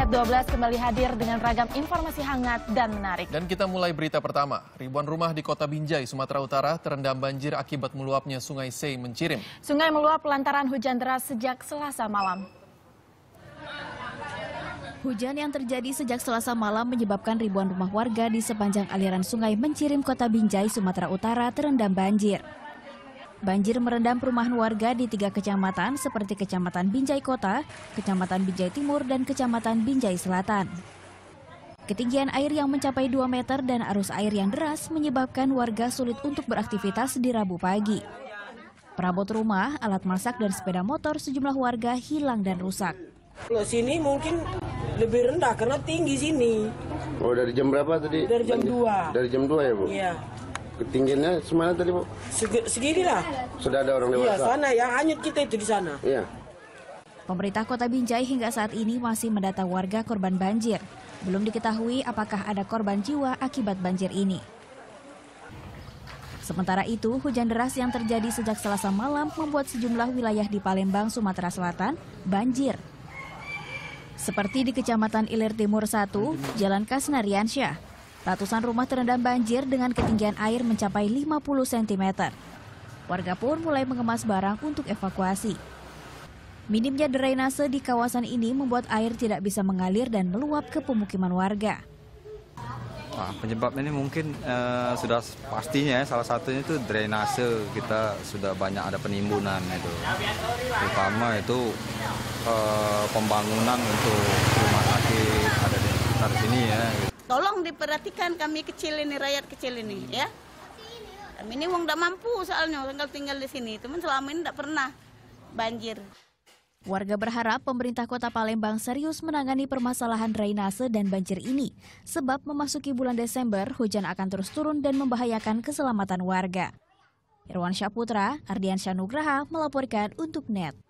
Net 12 kembali hadir dengan ragam informasi hangat dan menarik. Dan kita mulai berita pertama. Ribuan rumah di kota Binjai, Sumatera Utara terendam banjir akibat meluapnya sungai Sei Mencirim. Sungai meluap lantaran hujan deras sejak selasa malam. Hujan yang terjadi sejak selasa malam menyebabkan ribuan rumah warga di sepanjang aliran sungai Mencirim kota Binjai, Sumatera Utara terendam banjir. Banjir merendam perumahan warga di tiga kecamatan seperti Kecamatan Binjai Kota, Kecamatan Binjai Timur, dan Kecamatan Binjai Selatan. Ketinggian air yang mencapai 2 meter dan arus air yang deras menyebabkan warga sulit untuk beraktivitas di Rabu pagi. Perabot rumah, alat masak, dan sepeda motor sejumlah warga hilang dan rusak. Kalau sini mungkin lebih rendah karena tinggi sini. Oh dari jam berapa tadi? Dari jam 2. Dari jam 2 ya Bu? Iya ketinggiannya semana tadi bu? segini lah. Sudah ada orang dewasa. Iya sana yang hanyut kita itu di sana. Iya. Pemerintah Kota Binjai hingga saat ini masih mendata warga korban banjir. Belum diketahui apakah ada korban jiwa akibat banjir ini. Sementara itu, hujan deras yang terjadi sejak Selasa malam membuat sejumlah wilayah di Palembang, Sumatera Selatan banjir. Seperti di Kecamatan Ilir Timur 1, Jalan Kasnariansyah, Ratusan rumah terendam banjir dengan ketinggian air mencapai 50 cm. Warga pun mulai mengemas barang untuk evakuasi. Minimnya drainase di kawasan ini membuat air tidak bisa mengalir dan meluap ke pemukiman warga. Nah, penyebabnya ini mungkin eh, sudah pastinya ya, salah satunya itu drainase kita sudah banyak ada penimbunan itu, terutama itu eh, pembangunan untuk rumah sakit ada di sekitar sini ya. Gitu tolong diperhatikan kami kecil ini rakyat kecil ini hmm. ya kami ini uang tidak mampu soalnya tinggal tinggal di sini teman selama ini tidak pernah banjir Warga berharap pemerintah kota Palembang serius menangani permasalahan drainase dan banjir ini, sebab memasuki bulan Desember hujan akan terus turun dan membahayakan keselamatan warga. Irwan Syaputra, Ardian Syanugraha melaporkan untuk NET.